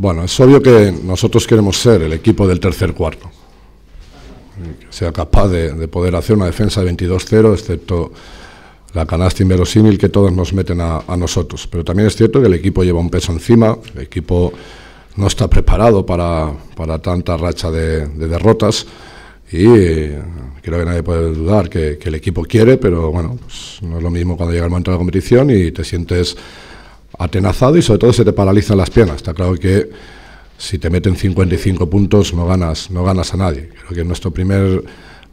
Bueno, es obvio que nosotros queremos ser el equipo del tercer cuarto. Que sea capaz de, poder hacer una defensa de 22-0, excepto la canasta inverosímil que todos nos meten a, nosotros. Pero también es cierto que el equipo lleva un peso encima, el equipo no está preparado para, tanta racha de, derrotas y eh, creo que nadie puede dudar que, el equipo quiere, pero bueno, pues no es lo mismo cuando llega el momento de la competición y te sientes atenazado y sobre todo se te paralizan las piernas. Está claro que si te meten 55 puntos no ganas, no ganas a nadie. Creo que en nuestro primer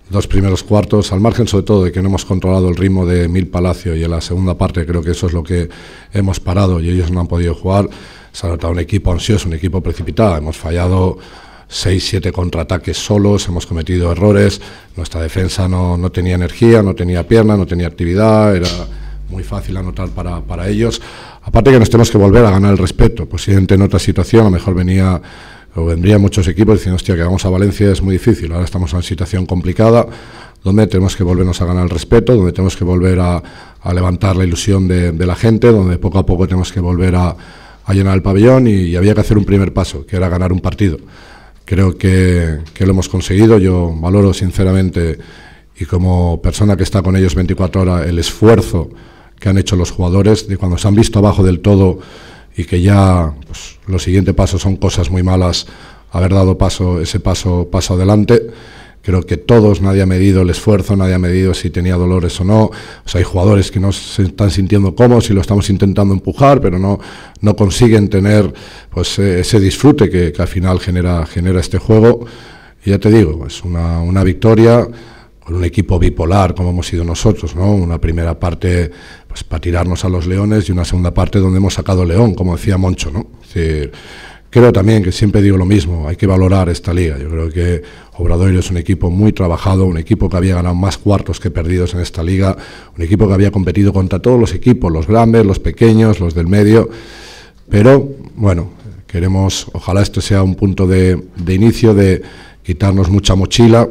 dos primeros cuartos, al margen sobre todo de que no hemos controlado el ritmo de Mil Palacio y en la segunda parte creo que eso es lo que hemos parado y ellos no han podido jugar, se ha notado un equipo ansioso, un equipo precipitado, hemos fallado 6-7 contraataques solos, hemos cometido errores, nuestra defensa no, no tenía energía, no tenía pierna, no tenía actividad, era muy fácil anotar para, ellos. Aparte que nos tenemos que volver a ganar el respeto. Pues si en otra situación, a lo mejor venía o vendrían muchos equipos diciendo, hostia, que vamos a Valencia es muy difícil, ahora estamos en una situación complicada, donde tenemos que volvernos a ganar el respeto, donde tenemos que volver a, levantar la ilusión de, la gente, donde poco a poco tenemos que volver a, llenar el pabellón y, había que hacer un primer paso, que era ganar un partido. Creo que, que lo hemos conseguido, yo valoro sinceramente y como persona que está con ellos 24 horas el esfuerzo que han hecho los jugadores, de cuando se han visto abajo del todo y que ya pues, los siguientes pasos son cosas muy malas, haber dado paso, ese paso, paso adelante. Creo que todos, nadie ha medido el esfuerzo, nadie ha medido si tenía dolores o no. hay jugadores que no se están sintiendo cómodos y lo estamos intentando empujar, pero no, no consiguen tener pues, eh, ese disfrute que, al final genera, genera este juego. Y ya te digo, es una, una victoria con un equipo bipolar como hemos sido nosotros, ¿no? Una primera parte pues, para tirarnos a los leones y una segunda parte donde hemos sacado león, como decía Moncho, ¿no? creo también que siempre digo lo mismo, hay que valorar esta liga. Yo creo que Obrador es un equipo muy trabajado, un equipo que había ganado más cuartos que perdidos en esta liga, un equipo que había competido contra todos los equipos, los grandes, los pequeños, los del medio. Pero bueno, queremos, ojalá esto sea un punto de inicio, de quitarnos mucha mochila,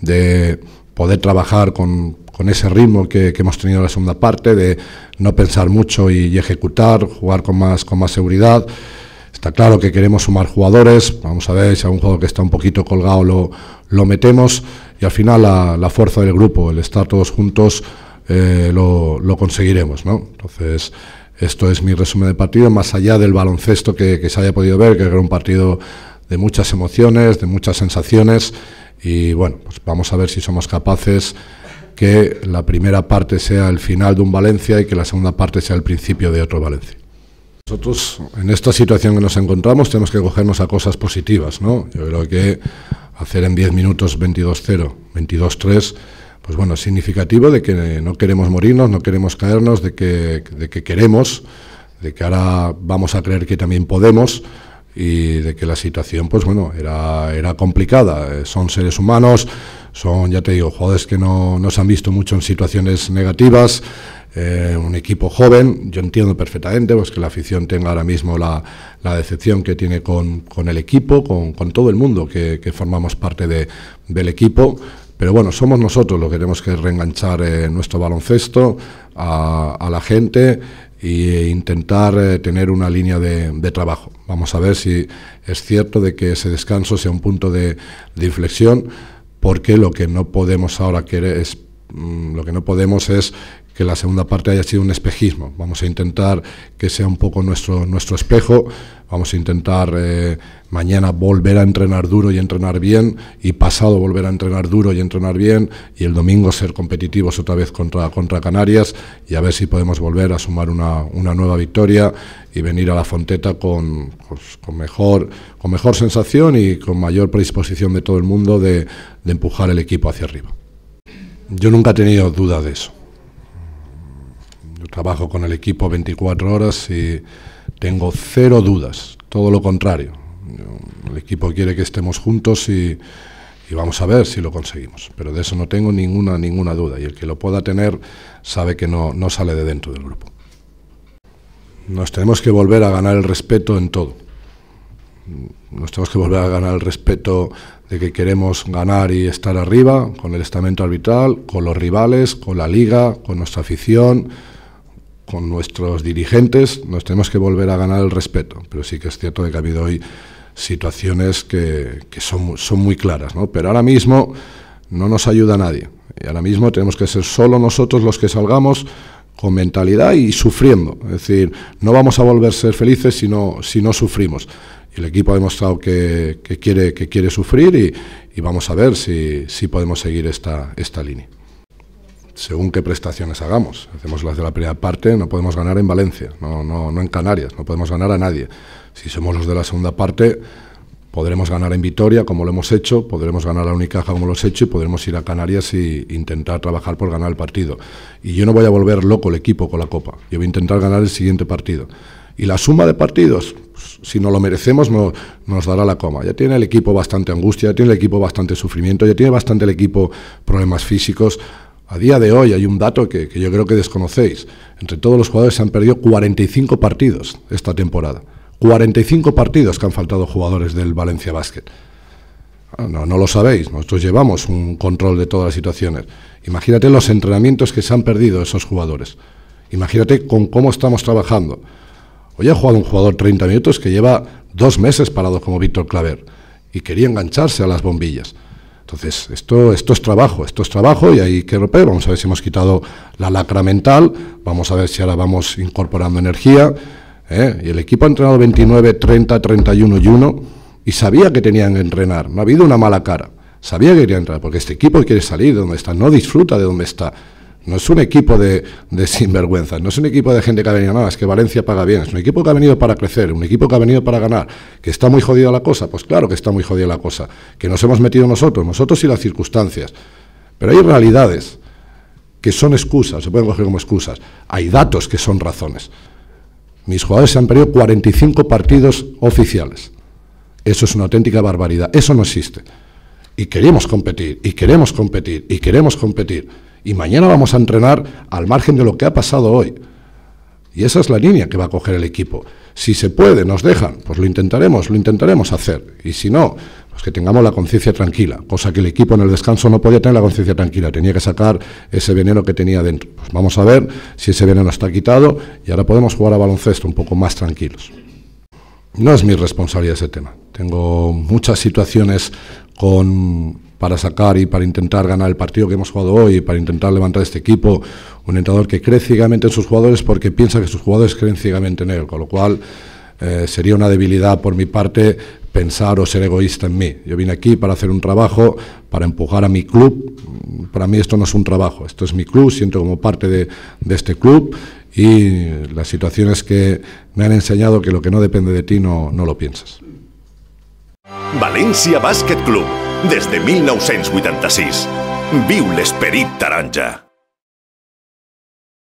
de poder trabajar con, con ese ritmo que, hemos tenido en la segunda parte, de no pensar mucho y, ejecutar, jugar con más, con más seguridad. Está claro que queremos sumar jugadores, vamos a ver si algún juego que está un poquito colgado lo, lo metemos y al final la, fuerza del grupo, el estar todos juntos, eh, lo, conseguiremos. ¿no? Entonces, esto es mi resumen de partido, más allá del baloncesto que, que se haya podido ver, que era un partido de muchas emociones, de muchas sensaciones y bueno, pues vamos a ver si somos capaces que la primera parte sea el final de un Valencia y que la segunda parte sea el principio de otro Valencia. Nosotros, en esta situación que nos encontramos, tenemos que cogernos a cosas positivas, ¿no? Yo creo que hacer en 10 minutos 22-0, 22-3, pues bueno, significativo de que no queremos morirnos, no queremos caernos, de que, de que queremos, de que ahora vamos a creer que también podemos, y de que la situación, pues bueno, era, era complicada. Eh, son seres humanos, son, ya te digo, jugadores que no, no se han visto mucho en situaciones negativas, eh, un equipo joven, yo entiendo perfectamente pues, que la afición tenga ahora mismo la, la decepción que tiene con, con el equipo, con, con, todo el mundo que, que formamos parte de, del equipo, pero bueno, somos nosotros los que tenemos que reenganchar eh, nuestro baloncesto a, a la gente e intentar eh, tener una línea de, trabajo. Vamos a ver si es cierto de que ese descanso sea un punto de, de inflexión, porque lo que no podemos ahora querer es mm, lo que no podemos es que la segunda parte haya sido un espejismo. Vamos a intentar que sea un poco nuestro, nuestro espejo, vamos a intentar eh, mañana volver a entrenar duro y entrenar bien, y pasado volver a entrenar duro y entrenar bien, y el domingo ser competitivos otra vez contra, contra Canarias, y a ver si podemos volver a sumar una, nueva victoria y venir a la Fonteta con, pues, con, mejor, con mejor sensación y con mayor predisposición de todo el mundo de, de empujar el equipo hacia arriba. Yo nunca he tenido duda de eso. Yo trabajo con el equipo 24 horas y tengo cero dudas, todo lo contrario. El equipo quiere que estemos juntos y, vamos a ver si lo conseguimos. Pero de eso no tengo ninguna, ninguna duda y el que lo pueda tener sabe que no, no sale de dentro del grupo. Nos tenemos que volver a ganar el respeto en todo. Nos tenemos que volver a ganar el respeto de que queremos ganar y estar arriba con el estamento arbitral, con los rivales, con la liga, con nuestra afición con nuestros dirigentes nos tenemos que volver a ganar el respeto, pero sí que es cierto que ha habido hoy situaciones que, son, son, muy claras, ¿no? pero ahora mismo no nos ayuda nadie. Y ahora mismo tenemos que ser solo nosotros los que salgamos con mentalidad y sufriendo. Es decir, no vamos a volver a ser felices si no, si no sufrimos. el equipo ha demostrado que, quiere, que quiere sufrir y, y, vamos a ver si, si podemos seguir esta, esta línea según qué prestaciones hagamos. Hacemos las de la primera parte, no podemos ganar en Valencia, no, no, no en Canarias, no podemos ganar a nadie. Si somos los de la segunda parte, podremos ganar en Vitoria, como lo hemos hecho, podremos ganar a Unicaja, como lo hemos hecho, y podremos ir a Canarias e intentar trabajar por ganar el partido. Y yo no voy a volver loco el equipo con la Copa, yo voy a intentar ganar el siguiente partido. Y la suma de partidos, pues, si no lo merecemos, no, nos dará la coma. Ya tiene el equipo bastante angustia, ya tiene el equipo bastante sufrimiento, ya tiene bastante el equipo problemas físicos. A día de hoy hay un dato que, yo creo que desconocéis. Entre todos los jugadores se han perdido 45 partidos esta temporada. 45 partidos que han faltado jugadores del Valencia Basket. Ah, no, no, lo sabéis, nosotros llevamos un control de todas las situaciones. Imagínate los entrenamientos que se han perdido esos jugadores. Imagínate con cómo estamos trabajando. Hoy ha jugado un jugador 30 minutos que lleva dos meses parado como Víctor Claver y quería engancharse a las bombillas. Entonces, esto, esto es trabajo, esto es trabajo y hay que romper. Vamos a ver si hemos quitado la lacra mental, vamos a ver si ahora vamos incorporando energía. ¿eh? Y el equipo ha entrenado 29, 30, 31 y 1 y sabía que tenían que entrenar, no ha habido una mala cara. Sabía que quería entrenar, porque este equipo quiere salir de donde está, no disfruta de donde está. No es un equipo de, de sinvergüenzas, no es un equipo de gente que ha venido nada, es que Valencia paga bien, es un equipo que ha venido para crecer, un equipo que ha venido para ganar, que está muy jodida la cosa, pues claro que está muy jodida la cosa, que nos hemos metido nosotros, nosotros y las circunstancias. Pero hay realidades que son excusas, se pueden coger como excusas, hay datos que son razones. Mis jugadores se han perdido 45 partidos oficiales. Eso es una auténtica barbaridad, eso no existe. Y queremos competir, y queremos competir, y queremos competir. Y mañana vamos a entrenar al margen de lo que ha pasado hoy. Y esa es la línea que va a coger el equipo. Si se puede, nos dejan, pues lo intentaremos, lo intentaremos hacer. Y si no, pues que tengamos la conciencia tranquila, cosa que el equipo en el descanso no podía tener la conciencia tranquila, tenía que sacar ese veneno que tenía dentro. Pues vamos a ver si ese veneno está quitado y ahora podemos jugar a baloncesto un poco más tranquilos. No es mi responsabilidad ese tema. Tengo muchas situaciones con para sacar y para intentar ganar el partido que hemos jugado hoy, para intentar levantar este equipo. Un entrenador que cree ciegamente en sus jugadores porque piensa que sus jugadores creen ciegamente en él, con lo cual eh, sería una debilidad por mi parte pensar o ser egoísta en mí. Yo vine aquí para hacer un trabajo, para empujar a mi club. Para mí esto no es un trabajo, esto es mi club, siento como parte de, de este club y las situaciones que me han enseñado que lo que no depende de ti no, no lo piensas. Valencia Basket Club des de 1986. Viu l'esperit taranja.